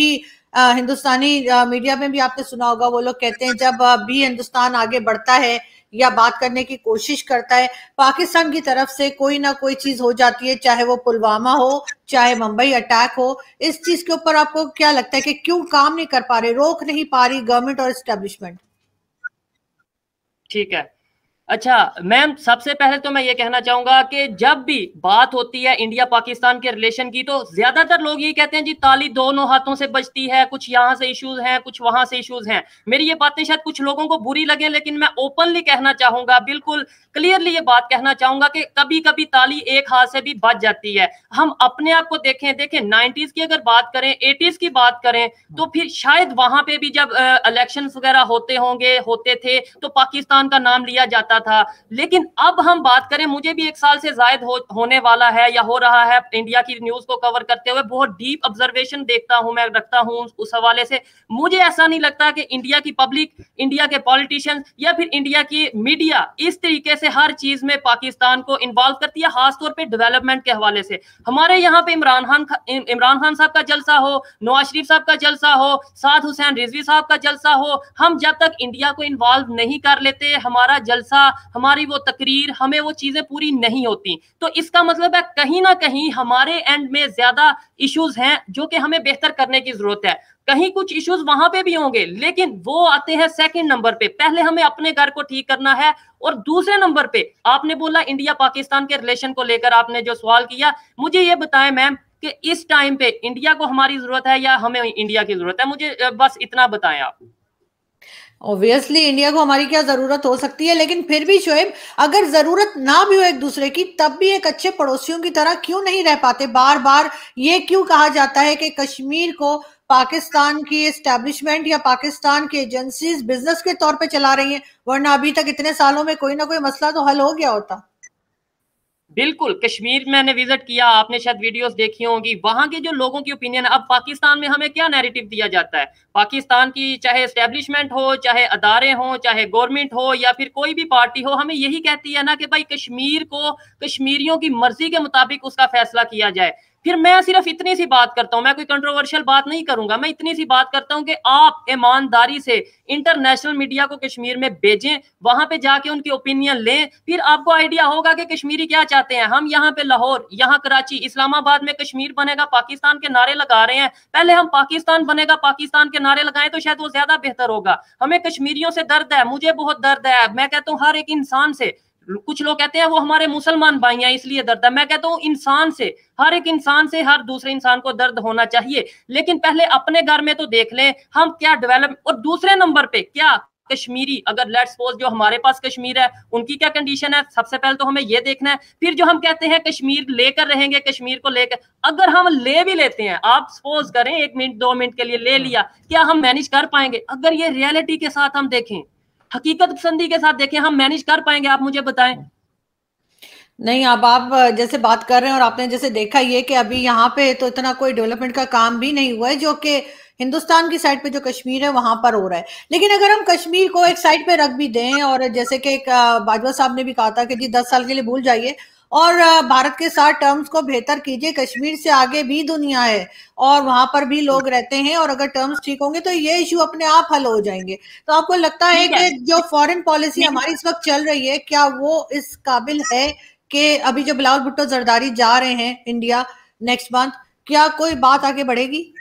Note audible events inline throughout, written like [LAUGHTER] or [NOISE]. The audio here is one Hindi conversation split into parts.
भी आ, हिंदुस्तानी आ, मीडिया में भी आपने सुना होगा वो लोग कहते हैं जब भी हिंदुस्तान आगे बढ़ता है या बात करने की कोशिश करता है पाकिस्तान की तरफ से कोई ना कोई चीज हो जाती है चाहे वो पुलवामा हो चाहे मुंबई अटैक हो इस चीज के ऊपर आपको क्या लगता है कि क्यों काम नहीं कर पा रहे रोक नहीं पा रही गवर्नमेंट और स्टेब्लिशमेंट ठीक है अच्छा मैम सबसे पहले तो मैं ये कहना चाहूंगा कि जब भी बात होती है इंडिया पाकिस्तान के रिलेशन की तो ज्यादातर लोग ये कहते हैं जी ताली दोनों हाथों से बजती है कुछ यहाँ से इश्यूज हैं कुछ वहां से इश्यूज हैं मेरी ये बातें शायद कुछ लोगों को बुरी लगे लेकिन मैं ओपनली कहना चाहूंगा बिल्कुल क्लियरली ये बात कहना चाहूंगा कि कभी कभी ताली एक हाथ से भी बच जाती है हम अपने आप को देखें देखें नाइन्टीज की अगर बात करें एटीज की बात करें तो फिर शायद वहां पर भी जब इलेक्शन वगैरह होते होंगे होते थे तो पाकिस्तान का नाम लिया जाता जाता था लेकिन अब हम बात करें मुझे भी एक साल से जायद हो, होने वाला है या हो रहा है इंडिया की न्यूज को कवर करते हुए बहुत डीप ऑब्जर्वेशन देखता हूं मैं रखता हूं उस हवाले से मुझे ऐसा नहीं लगता कि इंडिया की पब्लिक इंडिया के पॉलिटिशियंस या फिर इंडिया की मीडिया इस तरीके से हर चीज में पाकिस्तान को इन्वॉल्व करती है खासतौर पर डेवलपमेंट के हवाले से हमारे यहाँ पे इमरान खान इमरान खान साहब का जलसा हो नवाज शरीफ साहब का जलसा हो साद हुसैन रिजवी साहब का जलसा हो हम जब तक इंडिया को इन्वॉल्व नहीं कर लेते हमारा जलसा हमारी वो तकरीर हमें वो चीज़ें पूरी नहीं होती तो इसका मतलब है कहीं ना कहीं हमारे एंड में ज़्यादा इश्यूज हैं जो कि हमें बेहतर करने की ज़रूरत है कहीं कुछ इश्यूज वहां पे भी होंगे लेकिन वो आते हैं सेकंड नंबर पे पहले हमें अपने घर को ठीक करना है और दूसरे नंबर पे आपने बोला इंडिया पाकिस्तान के रिलेशन को लेकर आपने जो सवाल किया मुझे ये बताएं मैम कि इस टाइम पे इंडिया को हमारी जरूरत है या हमें इंडिया की जरूरत है मुझे बस इतना बताएं आप ऑब्वियसली इंडिया को हमारी क्या जरूरत हो सकती है लेकिन फिर भी शोएब अगर जरूरत ना भी हो एक दूसरे की तब भी एक अच्छे पड़ोसियों की तरह क्यों नहीं रह पाते बार बार ये क्यों कहा जाता है कि कश्मीर को पाकिस्तान की एस्टेब्लिशमेंट या पाकिस्तान की एजेंसीज बिजनेस के तौर पे चला रही हैं वरना अभी तक इतने सालों में कोई ना कोई मसला तो हल हो गया होता बिल्कुल कश्मीर मैंने विजिट किया आपने शायद वीडियोस देखी होंगी वहां के जो लोगों की ओपिनियन अब पाकिस्तान में हमें क्या नैरेटिव दिया जाता है पाकिस्तान की चाहे स्टेब्लिशमेंट हो चाहे अदारे हों चाहे गवर्नमेंट हो या फिर कोई भी पार्टी हो हमें यही कहती है ना कि भाई कश्मीर को कश्मीरियों की मर्जी के मुताबिक उसका फैसला किया जाए फिर मैं सिर्फ इतनी सी बात करता हूँ मैं कोई कंट्रोवर्शियल बात नहीं करूंगा मैं इतनी सी बात करता हूँ कि आप ईमानदारी से इंटरनेशनल मीडिया को कश्मीर में भेजें वहां पे जाके उनकी ओपिनियन लें फिर आपको आइडिया होगा कि कश्मीरी क्या चाहते हैं हम यहाँ पे लाहौर यहाँ कराची इस्लामाबाद में कश्मीर बनेगा पाकिस्तान के नारे लगा रहे हैं पहले हम पाकिस्तान बनेगा पाकिस्तान के नारे लगाए तो शायद वो ज्यादा बेहतर होगा हमें कश्मीरियों से दर्द है मुझे बहुत दर्द है मैं कहता हूँ हर एक इंसान से कुछ लोग कहते हैं वो हमारे मुसलमान भाई हैं इसलिए दर्द है मैं कहता हूँ इंसान से हर एक इंसान से हर दूसरे इंसान को दर्द होना चाहिए लेकिन पहले अपने घर में तो देख लें हम क्या डेवलप और दूसरे नंबर पे क्या कश्मीरी अगर लेट सपोज जो हमारे पास कश्मीर है उनकी क्या कंडीशन है सबसे पहले तो हमें ये देखना है फिर जो हम कहते हैं कश्मीर लेकर रहेंगे कश्मीर को लेकर अगर हम ले भी लेते हैं आप सपोज करें एक मिनट दो मिनट के लिए ले लिया क्या हम मैनेज कर पाएंगे अगर ये रियलिटी के साथ हम देखें हकीकत पसंदी के साथ देखें हम मैनेज कर पाएंगे आप मुझे बताएं नहीं अब आप जैसे बात कर रहे हैं और आपने जैसे देखा ये कि अभी यहाँ पे तो इतना कोई डेवलपमेंट का काम भी नहीं हुआ है जो कि हिंदुस्तान की साइड पे जो कश्मीर है वहां पर हो रहा है लेकिन अगर हम कश्मीर को एक साइड पे रख भी दें और जैसे कि बाजवा साहब ने भी कहा था कि जी दस साल के लिए भूल जाइए और भारत के साथ टर्म्स को बेहतर कीजिए कश्मीर से आगे भी दुनिया है और वहां पर भी लोग हम्म। रहते हैं और अगर टर्म्स ठीक होंगे तो ये इश्यू अपने आप हल हो जाएंगे तो आपको लगता है कि जो फॉरेन पॉलिसी हमारी इस वक्त चल रही है क्या वो इस काबिल है कि अभी जो बिलावल भुट्टो जरदारी जा रहे हैं इंडिया नेक्स्ट मंथ क्या कोई बात आगे बढ़ेगी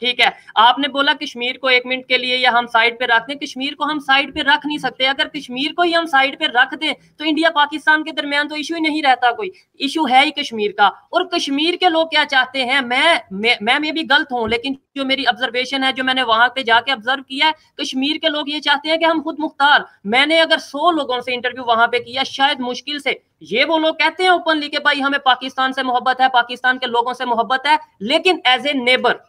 ठीक है आपने बोला कश्मीर को एक मिनट के लिए या हम साइड पे रख दें कश्मीर को हम साइड पे रख नहीं सकते अगर कश्मीर को ही हम साइड पे रख दें तो इंडिया पाकिस्तान के दरमियान तो इशू ही नहीं रहता कोई इशू है ही कश्मीर का और कश्मीर के लोग क्या चाहते हैं मैं मैं मैं, भी गलत हूं लेकिन जो मेरी ऑब्जर्वेशन है जो मैंने वहां पे जाके ऑब्जर्व किया है कश्मीर के लोग ये चाहते हैं कि हम खुद मुख्तार मैंने अगर सौ लोगों से इंटरव्यू वहां पर किया शायद मुश्किल से ये वो लोग कहते हैं ओपनली के भाई हमें पाकिस्तान से मोहब्बत है पाकिस्तान के लोगों से मोहब्बत है लेकिन एज ए नेबर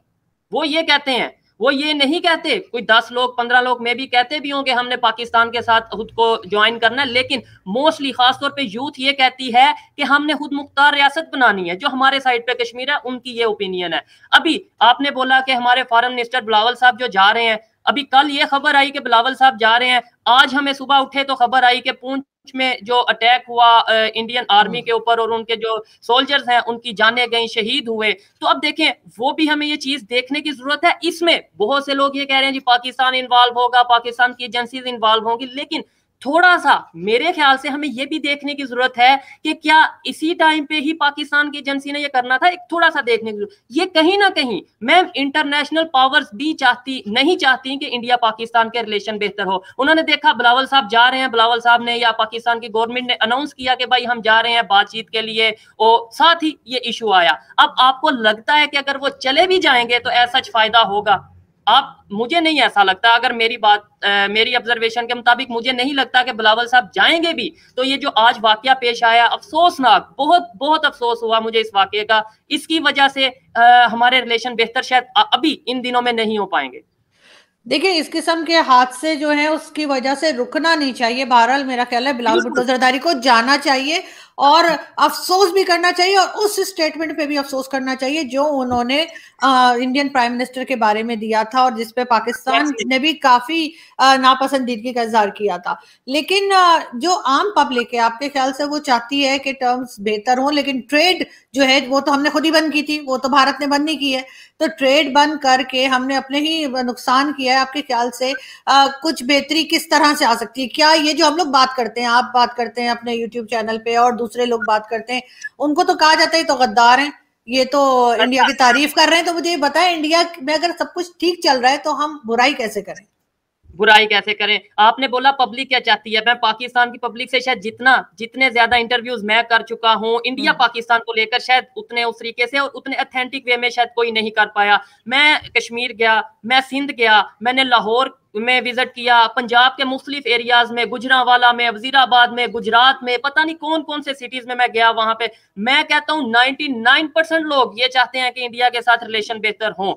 वो ये कहते हैं वो ये नहीं कहते कोई दस लोग पंद्रह लोग मे भी कहते भी होंगे हमने पाकिस्तान के साथ खुद को ज्वाइन करना है लेकिन मोस्टली खासतौर पे यूथ ये कहती है कि हमने खुद मुख्तार रियासत बनानी है जो हमारे साइड पे कश्मीर है उनकी ये ओपिनियन है अभी आपने बोला कि हमारे फॉरन मिनिस्टर बिलावल साहब जो जा रहे हैं अभी कल ये खबर आई कि बिलावल साहब जा रहे हैं आज हमें सुबह उठे तो खबर आई कि पूछ में जो अटैक हुआ इंडियन आर्मी हम्म। के ऊपर और उनके जो सोल्जर्स हैं उनकी जाने गई शहीद हुए तो अब देखें वो भी हमें ये चीज देखने की जरूरत है इसमें बहुत से लोग ये कह रहे हैं जी पाकिस्तान इन्वॉल्व होगा पाकिस्तान की एजेंसी इन्वॉल्व होंगी लेकिन थोड़ा सा मेरे ख्याल से हमें यह भी देखने की जरूरत है कि क्या इसी टाइम पे ही पाकिस्तान की एजेंसी ने यह करना था एक थोड़ा सा देखने की जरूरत ये कहीं ना कहीं मैम इंटरनेशनल पावर्स भी चाहती नहीं चाहती कि इंडिया पाकिस्तान के रिलेशन बेहतर हो उन्होंने देखा बिलावल साहब जा रहे हैं बिलावल साहब ने या पाकिस्तान की गवर्नमेंट ने अनाउंस किया कि भाई हम जा रहे हैं बातचीत के लिए और साथ ही ये इशू आया अब आपको लगता है कि अगर वो चले भी जाएंगे तो ऐसा फायदा होगा आप मुझे नहीं ऐसा लगता अगर मेरी बात आ, मेरी ऑब्जर्वेशन के मुताबिक मुझे नहीं लगता कि बिलावल साहब जाएंगे भी तो ये जो आज वाक्य पेश आया अफसोसनाक बहुत बहुत अफसोस हुआ मुझे इस वाक्य का इसकी वजह से आ, हमारे रिलेशन बेहतर शायद अभी इन दिनों में नहीं हो पाएंगे देखिए इस किस्म के हादसे जो है उसकी वजह से रुकना नहीं चाहिए बहरहाल मेरा ख्याल है बिलावल भुट्टो जरदारी को जाना चाहिए और अफसोस भी करना चाहिए और उस स्टेटमेंट पे भी अफसोस करना चाहिए जो उन्होंने इंडियन प्राइम मिनिस्टर के बारे में दिया था और जिसपे पाकिस्तान ने भी काफी नापसंदीदगी का इजहार किया था लेकिन जो आम पब्लिक है आपके ख्याल से वो चाहती है कि टर्म्स बेहतर हों लेकिन ट्रेड जो है वो तो हमने खुद ही बंद की थी वो तो भारत ने बंद नहीं की है तो ट्रेड बंद करके हमने अपने ही नुकसान किया है आपके ख्याल से आ, कुछ बेहतरी किस तरह से आ सकती है क्या ये जो हम लोग बात करते हैं आप बात करते हैं अपने यूट्यूब चैनल पे और दूसरे लोग बात करते हैं उनको तो कहा जाता है तो गद्दार हैं ये तो इंडिया की तारीफ कर रहे हैं तो मुझे ये बताएं इंडिया में अगर सब कुछ ठीक चल रहा है तो हम बुराई कैसे करें बुराई कैसे करें आपने बोला पब्लिक क्या चाहती है मैं पाकिस्तान की पब्लिक से शायद जितना जितने ज्यादा इंटरव्यूज मैं कर चुका हूं इंडिया हम्म। पाकिस्तान को लेकर शायद उतने उस तरीके से और उतने अथेंटिक वे में शायद कोई नहीं कर पाया मैं कश्मीर गया मैं सिंध गया मैंने लाहौर में विजिट किया पंजाब के मुख्तलिफ एरियाज में गुजरावाला में वजीराबाद में गुजरात में पता नहीं कौन कौन से सिटीज में मैं गया वहां पे मैं कहता हूँ 99 परसेंट लोग ये चाहते हैं कि इंडिया के साथ रिलेशन बेहतर हों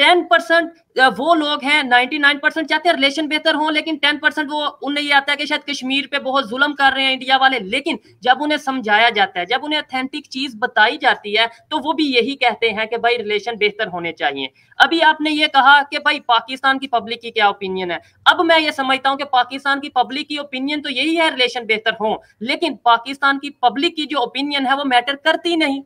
टेन परसेंट वो लोग हैं नाइनटी नाइन परसेंट चाहते हैं रिलेशन बेहतर हो लेकिन टेन परसेंट वो उन्हें ये आता है कि शायद कश्मीर पे बहुत जुलम कर रहे हैं इंडिया वाले लेकिन जब उन्हें समझाया जाता है जब उन्हें अथेंटिक चीज बताई जाती है तो वो भी यही कहते हैं कि भाई रिलेशन बेहतर होने चाहिए अभी आपने ये कहा कि भाई पाकिस्तान की पब्लिक की क्या ओपिनियन है अब मैं ये समझता हूँ कि पाकिस्तान की पब्लिक की ओपिनियन तो यही है रिलेशन बेहतर हो लेकिन पाकिस्तान की पब्लिक की जो ओपिनियन है वो मैटर करती नहीं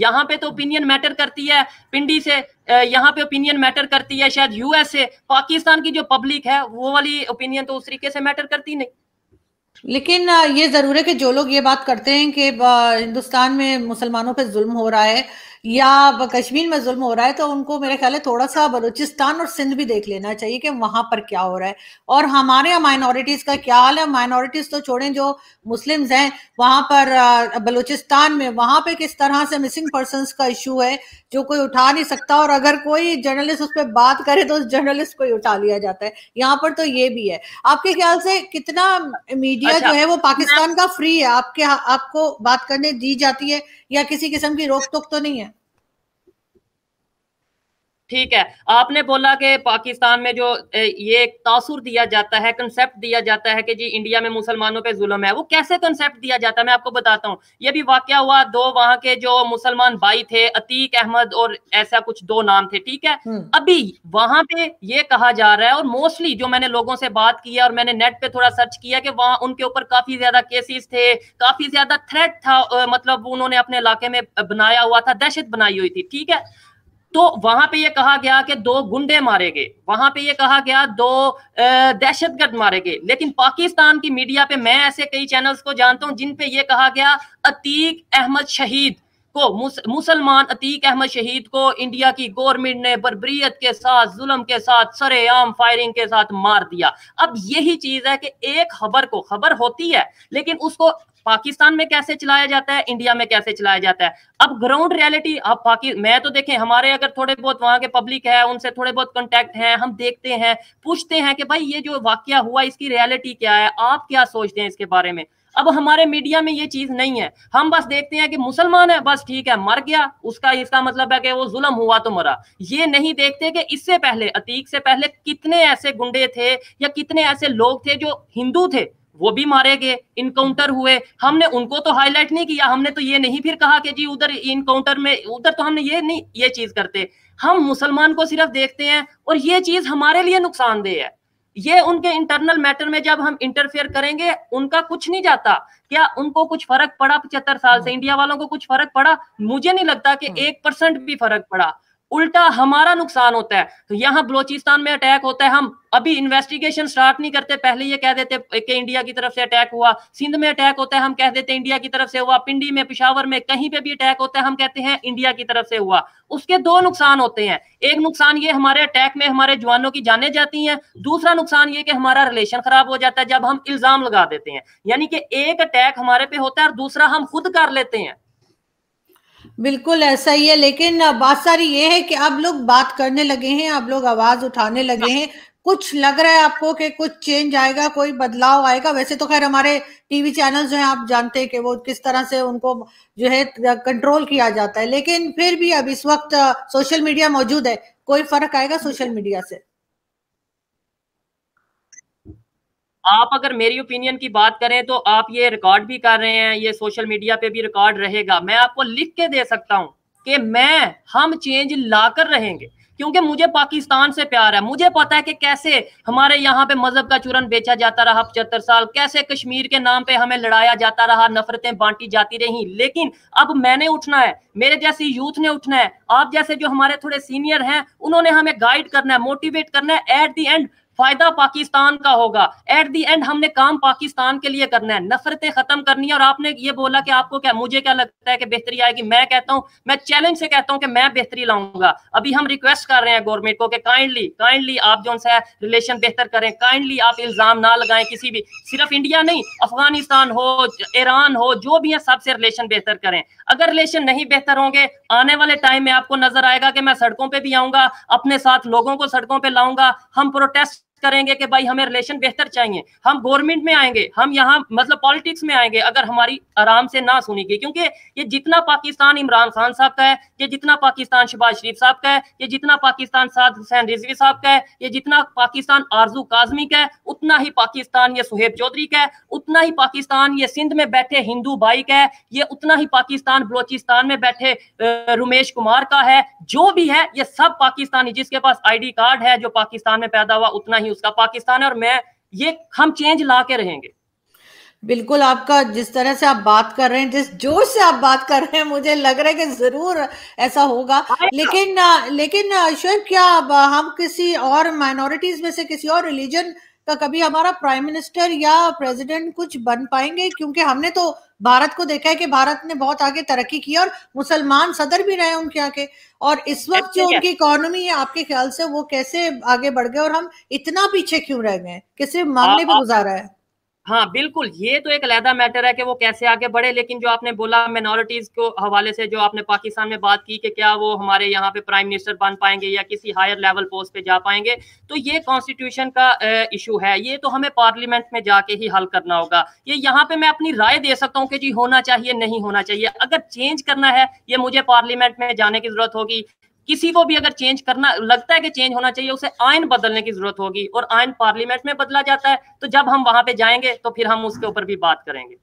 यहाँ पे तो ओपिनियन मैटर करती है पिंडी से यहाँ पे ओपिनियन मैटर करती है शायद यूएस से पाकिस्तान की जो पब्लिक है वो वाली ओपिनियन तो उस तरीके से मैटर करती नहीं लेकिन ये ज़रूर है कि जो लोग ये बात करते हैं कि हिंदुस्तान में मुसलमानों पे जुल्म हो रहा है या कश्मीर में जुल्म हो रहा है तो उनको मेरे ख्याल है थोड़ा सा बलूचिस्तान और सिंध भी देख लेना चाहिए कि वहां पर क्या हो रहा है और हमारे यहाँ माइनॉरिटीज का क्या हाल है माइनॉरिटीज तो छोड़ें जो मुस्लिम्स हैं वहां पर बलूचिस्तान में वहां पे किस तरह से मिसिंग पर्सन का इशू है जो कोई उठा नहीं सकता और अगर कोई जर्नलिस्ट उस पर बात करे तो उस जर्नलिस्ट को ही उठा लिया जाता है यहाँ पर तो ये भी है आपके ख्याल से कितना मीडिया अच्छा, जो है वो पाकिस्तान का फ्री है आपके आपको बात करने दी जाती है या किसी किस्म की रोक टोक तो नहीं है ठीक है आपने बोला कि पाकिस्तान में जो ये एक तासुर दिया जाता है कंसेप्ट दिया जाता है कि जी इंडिया में मुसलमानों पे जुल्म है वो कैसे कंसेप्ट दिया जाता है मैं आपको बताता हूँ ये भी वाक्य हुआ दो वहां के जो मुसलमान भाई थे अतीक अहमद और ऐसा कुछ दो नाम थे ठीक है हम्म। अभी वहां पे ये कहा जा रहा है और मोस्टली जो मैंने लोगों से बात की है और मैंने नेट पे थोड़ा सर्च किया कि वहां उनके ऊपर काफी ज्यादा केसेस थे काफी ज्यादा थ्रेट था मतलब उन्होंने अपने इलाके में बनाया हुआ था दहशत बनाई हुई थी ठीक है तो वहां पे ये कहा गया कि दो गुंडे मारे गए वहां पे ये कहा गया दो दहशतगर्द मारे गए लेकिन पाकिस्तान की मीडिया पे मैं ऐसे कई चैनल्स को जानता हूं जिन पे ये कहा गया अतीक अहमद शहीद को मुसलमान अतीक अहमद शहीद को इंडिया की गवर्नमेंट ने बरबरीत के साथ जुल्म के साथ सरेआम फायरिंग के साथ मार दिया अब यही चीज है कि एक खबर को खबर होती है लेकिन उसको पाकिस्तान में कैसे चलाया जाता है इंडिया में कैसे चलाया जाता है अब ग्राउंड रियलिटी अब पाकि मैं तो देखें हमारे अगर थोड़े बहुत वहां के पब्लिक है उनसे थोड़े बहुत कॉन्टेक्ट है हम देखते हैं पूछते हैं कि भाई ये जो वाक्य हुआ इसकी रियलिटी क्या है आप क्या सोचते हैं इसके बारे में अब हमारे मीडिया में ये चीज नहीं है हम बस देखते हैं कि मुसलमान है बस ठीक है मर गया उसका इसका मतलब है कि वो जुलम हुआ तो मरा ये नहीं देखते कि इससे पहले अतीक से पहले कितने ऐसे गुंडे थे या कितने ऐसे लोग थे जो हिंदू थे वो भी मारे गए इनकाउंटर हुए हमने उनको तो हाईलाइट नहीं किया हमने तो ये नहीं फिर कहा कि जी उधर इनकाउंटर में उधर तो हमने ये नहीं ये चीज करते हम मुसलमान को सिर्फ देखते हैं और ये चीज हमारे लिए नुकसानदेह है ये उनके इंटरनल मैटर में जब हम इंटरफेयर करेंगे उनका कुछ नहीं जाता क्या उनको कुछ फर्क पड़ा पचहत्तर साल से इंडिया हाँ। वालों को कुछ फर्क पड़ा मुझे नहीं लगता कि हाँ। एक परसेंट भी फर्क पड़ा उल्टा हमारा नुकसान होता है तो यहाँ बलोचिस्तान में अटैक होता है हम अभी इन्वेस्टिगेशन स्टार्ट नहीं करते पहले ये कह देते कि इंडिया की तरफ से अटैक हुआ सिंध में अटैक होता है हम कह देते इंडिया की तरफ से हुआ पिंडी में पिशावर में कहीं पे भी अटैक होता है हम कहते हैं इंडिया की तरफ से हुआ उसके दो नुकसान होते हैं एक नुकसान ये हमारे अटैक में हमारे जवानों की जाने जाती है दूसरा नुकसान ये कि हमारा रिलेशन खराब हो जाता है जब हम इल्जाम लगा देते हैं यानी कि एक अटैक हमारे पे होता है और दूसरा हम खुद कर लेते हैं बिल्कुल ऐसा ही है लेकिन बात सारी ये है कि अब लोग बात करने लगे हैं अब लोग आवाज उठाने लगे हैं कुछ लग रहा है आपको कि कुछ चेंज आएगा कोई बदलाव आएगा वैसे तो खैर हमारे टीवी चैनल जो है आप जानते हैं कि वो किस तरह से उनको जो है कंट्रोल किया जाता है लेकिन फिर भी अब इस वक्त सोशल मीडिया मौजूद है कोई फर्क आएगा सोशल मीडिया से आप अगर मेरी ओपिनियन की बात करें तो आप ये रिकॉर्ड भी कर रहे हैं ये सोशल मीडिया पे भी रिकॉर्ड रहेगा मैं आपको लिख के दे सकता हूँ कि मैं हम चेंज लाकर रहेंगे क्योंकि मुझे पाकिस्तान से प्यार है मुझे पता है कि कैसे हमारे यहाँ पे मजहब का चूरन बेचा जाता रहा पचहत्तर साल कैसे कश्मीर के नाम पे हमें लड़ाया जाता रहा नफरतें बांटी जाती रही लेकिन अब मैंने उठना है मेरे जैसे यूथ ने उठना है आप जैसे जो हमारे थोड़े सीनियर हैं उन्होंने हमें गाइड करना है मोटिवेट करना है एट दी एंड फायदा पाकिस्तान का होगा एट दी एंड हमने काम पाकिस्तान के लिए करना है नफरतें खत्म करनी है और आपने ये बोला कि आपको क्या मुझे क्या लगता है कि बेहतरी आएगी मैं कहता हूँ मैं चैलेंज से कहता हूँ कि मैं बेहतरी लाऊंगा अभी हम रिक्वेस्ट कर रहे हैं गवर्नमेंट को कि काइंडली काइंडली आप जो है रिलेशन बेहतर करें काइंडली आप इल्जाम ना लगाएं किसी भी सिर्फ इंडिया नहीं अफगानिस्तान हो ईरान हो जो भी है सबसे रिलेशन बेहतर करें अगर रिलेशन नहीं बेहतर होंगे आने वाले टाइम में आपको नजर आएगा कि मैं सड़कों पर भी आऊंगा अपने साथ लोगों को सड़कों पर लाऊंगा हम प्रोटेस्ट करेंगे कि भाई हमें रिलेशन बेहतर चाहिए हम गवर्नमेंट में आएंगे हम यहाँ मतलब पॉलिटिक्स में आएंगे अगर हमारी आराम से ना सुनी गई क्योंकि ये जितना पाकिस्तान इमरान खान साहब का है ये जितना पाकिस्तान शहबाज शरीफ साहब का है ये जितना पाकिस्तान साद हुसैन रिजवी साहब का है ये जितना पाकिस्तान आरजू काजमी का है उतना ही पाकिस्तान ये सुहेब चौधरी का है उतना ही पाकिस्तान ये सिंध में बैठे हिंदू भाई का है ये उतना ही पाकिस्तान बलोचिस्तान में बैठे रुमेश कुमार का है जो भी है ये सब पाकिस्तानी जिसके पास आई कार्ड है जो पाकिस्तान में पैदा हुआ उतना ही ही उसका पाकिस्तान है और मैं ये हम चेंज ला के रहेंगे बिल्कुल आपका जिस तरह से आप बात कर रहे हैं जिस जोश से आप बात कर रहे हैं मुझे लग रहा है कि जरूर ऐसा होगा हाँ, लेकिन लेकिन शोब क्या हम किसी और माइनॉरिटीज में से किसी और रिलीजन का कभी हमारा प्राइम मिनिस्टर या प्रेसिडेंट कुछ बन पाएंगे क्योंकि हमने तो भारत को देखा है कि भारत ने बहुत आगे तरक्की की और मुसलमान सदर भी रहे उनके आगे और इस वक्त जो उनकी इकोनॉमी है आपके ख्याल से वो कैसे आगे बढ़ गए और हम इतना पीछे क्यों रह गए किसी मामले पर गुजारा है हाँ बिल्कुल ये तो एक अलहदा मैटर है कि वो कैसे आगे बढ़े लेकिन जो आपने बोला मिनोरिटीज को हवाले से जो आपने पाकिस्तान में बात की कि क्या वो हमारे यहाँ पे प्राइम मिनिस्टर बन पाएंगे या किसी हायर लेवल पोस्ट पे जा पाएंगे तो ये कॉन्स्टिट्यूशन का इशू है ये तो हमें पार्लियामेंट में जाके ही हल करना होगा ये यहाँ पे मैं अपनी राय दे सकता हूँ कि जी होना चाहिए नहीं होना चाहिए अगर चेंज करना है ये मुझे पार्लियामेंट में जाने की जरूरत होगी किसी को भी अगर चेंज करना लगता है कि चेंज होना चाहिए उसे आयन बदलने की जरूरत होगी और आयन पार्लियामेंट में बदला जाता है तो जब हम वहां पे जाएंगे तो फिर हम उसके ऊपर भी बात करेंगे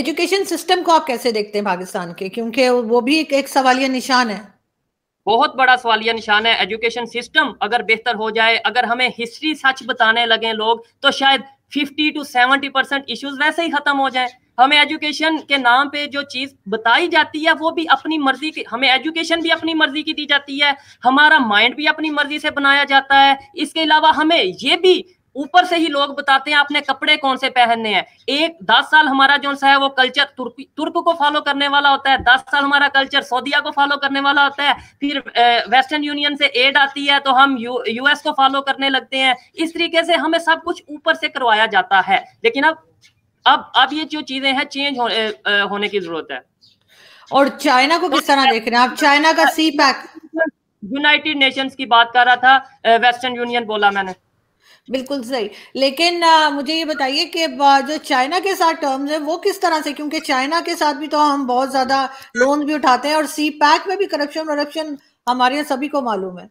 एजुकेशन सिस्टम को आप कैसे देखते हैं पाकिस्तान के क्योंकि वो भी एक, एक सवालिया निशान है बहुत बड़ा सवालिया निशान है एजुकेशन सिस्टम अगर बेहतर हो जाए अगर हमें हिस्ट्री सच बताने लगे लोग तो शायद 50 टू 70 परसेंट इश्यूज वैसे ही खत्म हो जाए हमें एजुकेशन के नाम पे जो चीज बताई जाती है वो भी अपनी मर्जी की हमें एजुकेशन भी अपनी मर्जी की दी जाती है हमारा माइंड भी अपनी मर्जी से बनाया जाता है इसके अलावा हमें ये भी ऊपर से ही लोग बताते हैं आपने कपड़े कौन से पहनने हैं एक दस साल हमारा जो सा है वो कल्चर तुर्क तुर्क को फॉलो करने वाला होता है दस साल हमारा कल्चर सऊदिया को फॉलो करने वाला होता है फिर वेस्टर्न यूनियन से एड आती है तो हम यू यूएस को फॉलो करने लगते हैं इस तरीके से हमें सब कुछ ऊपर से करवाया जाता है लेकिन अब अब अब ये जो चीजें हैं चेंज हो, होने की जरूरत है और चाइना को किस तरह देख रहे हैं आप चाइना का सी पैक यूनाइटेड नेशंस की बात कर रहा था वेस्टर्न यूनियन बोला मैंने बिल्कुल सही लेकिन आ, मुझे ये बताइए कि जो चाइना के साथ टर्म्स है वो किस तरह से क्योंकि चाइना के साथ भी तो हम बहुत ज्यादा लोन भी उठाते हैं और सी पैक में भी करप्शन वरप्शन हमारे यहाँ सभी को मालूम है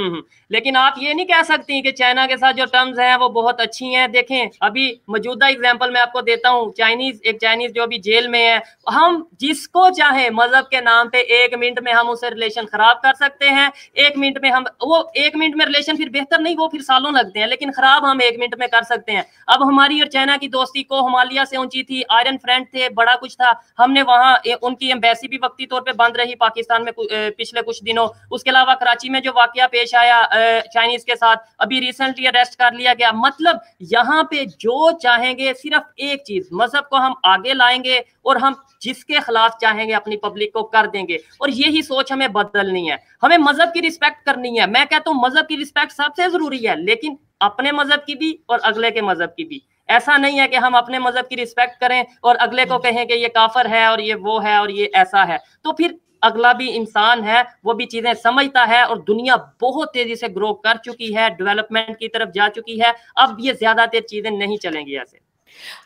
हम्म, हम्म। लेकिन आप ये नहीं कह सकती कि चाइना के साथ जो टर्म्स हैं वो बहुत अच्छी हैं देखें अभी मौजूदा एग्जांपल मैं आपको देता हूँ चाइनीज एक चाइनीज जो अभी जेल में है हम जिसको चाहे मजहब के नाम पे एक मिनट में हम उसे रिलेशन खराब कर सकते हैं एक मिनट में हम वो एक मिनट में रिलेशन फिर बेहतर नहीं वो फिर सालों लगते हैं लेकिन खराब हम एक मिनट में कर सकते हैं अब हमारी और चाइना की दोस्ती को हमालिया से ऊंची थी आयरन फ्रेंड थे बड़ा कुछ था हमने वहाँ उनकी एम्बेसी भी वक्ती तौर पर बंद रही पाकिस्तान में पिछले कुछ दिनों उसके अलावा कराची में जो वाक्य पेश पेश आया चाइनीज के साथ अभी रिसेंटली अरेस्ट कर लिया गया मतलब यहाँ पे जो चाहेंगे सिर्फ एक चीज मजहब को हम आगे लाएंगे और हम जिसके खिलाफ चाहेंगे अपनी पब्लिक को कर देंगे और यही सोच हमें बदलनी है हमें मजहब की रिस्पेक्ट करनी है मैं कहता हूँ मजहब की रिस्पेक्ट सबसे जरूरी है लेकिन अपने मजहब की भी और अगले के मजहब की भी ऐसा नहीं है कि हम अपने मजहब की रिस्पेक्ट करें और अगले को कहें कि ये काफर है और ये वो है और ये ऐसा है तो फिर अगला भी इंसान है वो भी चीजें समझता है और दुनिया बहुत तेजी से ग्रो कर चुकी है डेवलपमेंट की तरफ जा चुकी है अब ये ज्यादा तेज चीजें नहीं चलेंगी ऐसे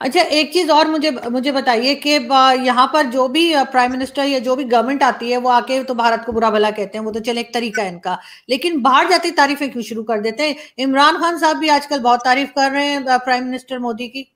अच्छा एक चीज और मुझे मुझे बताइए कि यहाँ पर जो भी प्राइम मिनिस्टर या जो भी गवर्नमेंट आती है वो आके तो भारत को बुरा भला कहते हैं वो तो चले एक तरीका है इनका लेकिन बाहर जाती तारीफें क्यों शुरू कर देते हैं इमरान खान साहब भी आजकल बहुत तारीफ कर रहे हैं प्राइम मिनिस्टर मोदी की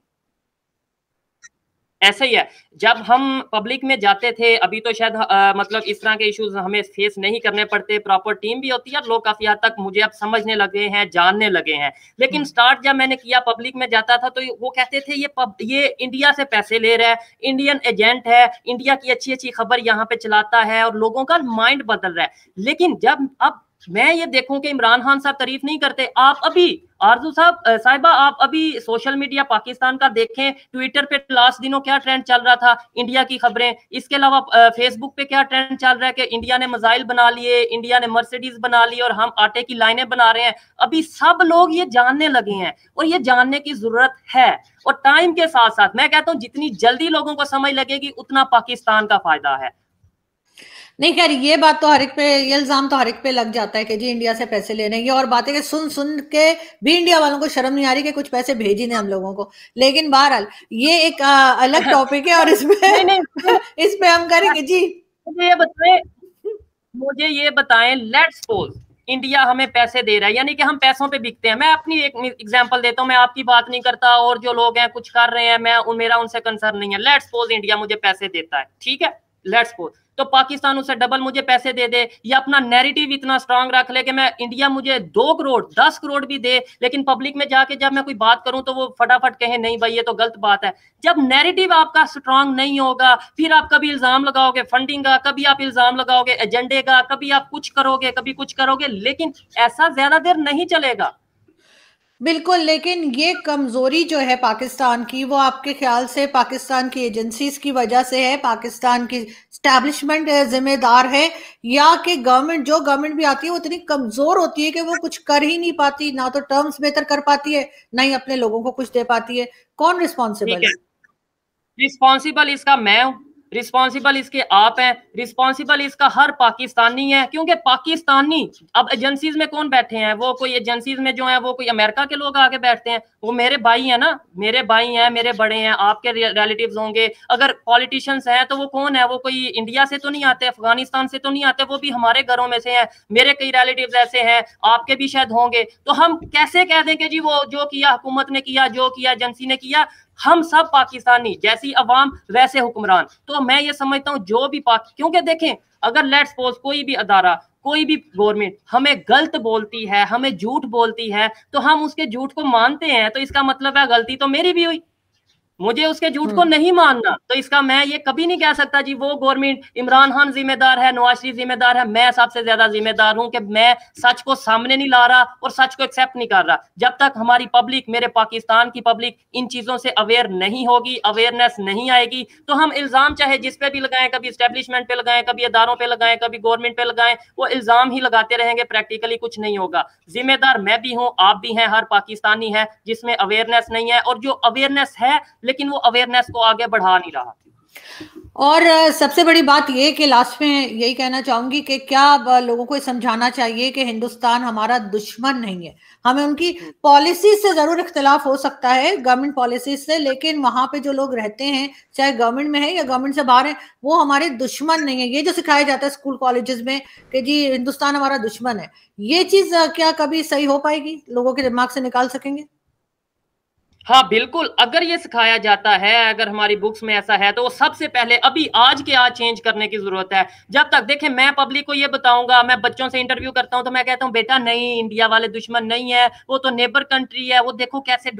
ऐसे ही है जब हम पब्लिक में जाते थे अभी तो शायद आ, मतलब इस तरह के इश्यूज हमें फेस नहीं करने पड़ते प्रॉपर टीम भी होती है लोग काफी हद तक मुझे अब समझने लगे हैं जानने लगे हैं लेकिन स्टार्ट हम्म। जब मैंने किया पब्लिक में जाता था तो वो कहते थे ये पब, ये इंडिया से पैसे ले रहा है इंडियन एजेंट है इंडिया की अच्छी अच्छी खबर यहाँ पे चलाता है और लोगों का माइंड बदल रहा है लेकिन जब अब मैं ये देखूं कि इमरान खान साहब तारीफ नहीं करते आप अभी आरजू साहब साहिबा आप अभी सोशल मीडिया पाकिस्तान का देखें ट्विटर पे लास्ट दिनों क्या ट्रेंड चल रहा था इंडिया की खबरें इसके अलावा फेसबुक पे क्या ट्रेंड चल रहा है कि इंडिया ने मिसाइल बना लिए इंडिया ने मर्सिडीज बना ली और हम आटे की लाइनें बना रहे हैं अभी सब लोग ये जानने लगे हैं और ये जानने की जरूरत है और टाइम के साथ साथ मैं कहता हूँ जितनी जल्दी लोगों को समझ लगेगी उतना पाकिस्तान का फायदा है नहीं खैर ये बात तो हर एक पे ये इल्जाम तो हर एक पे लग जाता है कि जी इंडिया से पैसे ले रहे हैं और बातें कि सुन सुन के भी इंडिया वालों को शर्म नहीं आ रही कि कुछ पैसे भेज ही नहीं हम लोगों को लेकिन बहरहाल ये एक आ, अलग टॉपिक है और इसमें नहीं, नहीं, [LAUGHS] इस पे हम करेंगे जी मुझे ये बताएं मुझे ये बताएं लेट्स सपोज इंडिया हमें पैसे दे रहा है यानी कि हम पैसों पे बिकते हैं मैं अपनी एक एग्जांपल देता हूँ मैं आपकी बात नहीं करता और जो लोग हैं कुछ कर रहे हैं मैं उन मेरा उनसे कंसर्न नहीं है लेट्स सपोज इंडिया मुझे पैसे देता है ठीक है लेट्स सपोज तो पाकिस्तान उसे डबल मुझे पैसे दे दे या अपना नेरेटिव इतना स्ट्रांग रख ले कि मैं इंडिया मुझे दो करोड़ दस करोड़ भी दे लेकिन पब्लिक में जाके जब मैं कोई बात करूं तो वो फटाफट कहे नहीं भाई ये तो गलत बात है जब नेरेटिव आपका स्ट्रांग नहीं होगा फिर आप कभी इल्जाम लगाओगे फंडिंग का कभी आप इल्जाम लगाओगे एजेंडे का कभी आप कुछ करोगे कभी कुछ करोगे लेकिन ऐसा ज्यादा देर नहीं चलेगा बिल्कुल लेकिन ये कमजोरी जो है पाकिस्तान की वो आपके ख्याल से पाकिस्तान की एजेंसीज की वजह से है पाकिस्तान की स्टैब्लिशमेंट जिम्मेदार है या कि गवर्नमेंट जो गवर्नमेंट भी आती है वो इतनी कमजोर होती है कि वो कुछ कर ही नहीं पाती ना तो टर्म्स बेहतर कर पाती है ना ही अपने लोगों को कुछ दे पाती है कौन रिस्पॉन्सिबल रिस्पॉन्सिबल इसका मैं हूँ रिस्पॉन्सिबल इसके आप हैं रिस्पॉन्सिबल इसका हर पाकिस्तानी है क्योंकि पाकिस्तानी अब एजेंसीज में कौन बैठे हैं वो कोई एजेंसीज में जो है वो कोई अमेरिका के लोग आके बैठते हैं वो मेरे भाई हैं ना मेरे भाई हैं मेरे बड़े हैं आपके रिलेटिव होंगे अगर पॉलिटिशियंस हैं तो वो कौन है वो कोई इंडिया से तो नहीं आते अफगानिस्तान से तो नहीं आते वो भी हमारे घरों में से है मेरे कई रिलेटिव ऐसे हैं आपके भी शायद होंगे तो हम कैसे कह दें कि जी वो जो किया हुकूमत ने किया जो किया एजेंसी ने किया हम सब पाकिस्तानी जैसी अवाम वैसे हुक्मरान तो मैं ये समझता हूँ जो भी पाक क्योंकि देखें अगर लेट्स सपोज कोई भी अदारा कोई भी गवर्नमेंट हमें गलत बोलती है हमें झूठ बोलती है तो हम उसके झूठ को मानते हैं तो इसका मतलब है गलती तो मेरी भी हुई मुझे उसके झूठ को हम्म। नहीं मानना तो इसका मैं ये कभी नहीं कह सकता जी वो गवर्नमेंट इमरान खान जिम्मेदार है नवाज शरीफ जिम्मेदार है मैं सबसे ज्यादा जिम्मेदार हूं कि मैं सच को सामने नहीं ला रहा और सच को एक्सेप्ट नहीं कर रहा जब तक हमारी पब्लिक मेरे पाकिस्तान की पब्लिक इन चीजों से अवेयर नहीं होगी अवेयरनेस नहीं आएगी तो हम इल्जाम चाहे जिसपे भी लगाएं कभी स्टेब्लिशमेंट पे लगाएं कभी इदारों पे लगाएं कभी गवर्नमेंट पे लगाएं वो इल्जाम ही लगाते रहेंगे प्रैक्टिकली कुछ नहीं होगा जिम्मेदार मैं भी हूँ आप भी हैं हर पाकिस्तानी है जिसमें अवेयरनेस नहीं है और जो अवेयरनेस है लेकिन वो अवेयरनेस को आगे बढ़ा नहीं रहा और सबसे बड़ी बात ये कि लास्ट में यही कहना चाहूंगी कि क्या लोगों को समझाना चाहिए कि हिंदुस्तान हमारा दुश्मन नहीं है हमें उनकी पॉलिसी हम्म। से जरूर इख्तलाफ हो सकता है गवर्नमेंट पॉलिसी से लेकिन वहां पे जो लोग रहते हैं चाहे गवर्नमेंट में है या गवर्नमेंट से बाहर है वो हमारे दुश्मन नहीं है ये जो सिखाया जाता है स्कूल कॉलेजेस में कि जी हिंदुस्तान हमारा दुश्मन है ये चीज क्या कभी सही हो पाएगी लोगों के दिमाग से निकाल सकेंगे हाँ बिल्कुल अगर ये सिखाया जाता है अगर हमारी बुक्स में ऐसा है तो वो सबसे पहले अभी आज के आज चेंज करने की जरूरत है जब तक देखें मैं पब्लिक को ये बताऊंगा मैं बच्चों से इंटरव्यू करता हूँ तो मैं कहता हूँ बेटा नहीं इंडिया वाले दुश्मन नहीं है वो तो नेबर कंट्री है वो देखो कैसे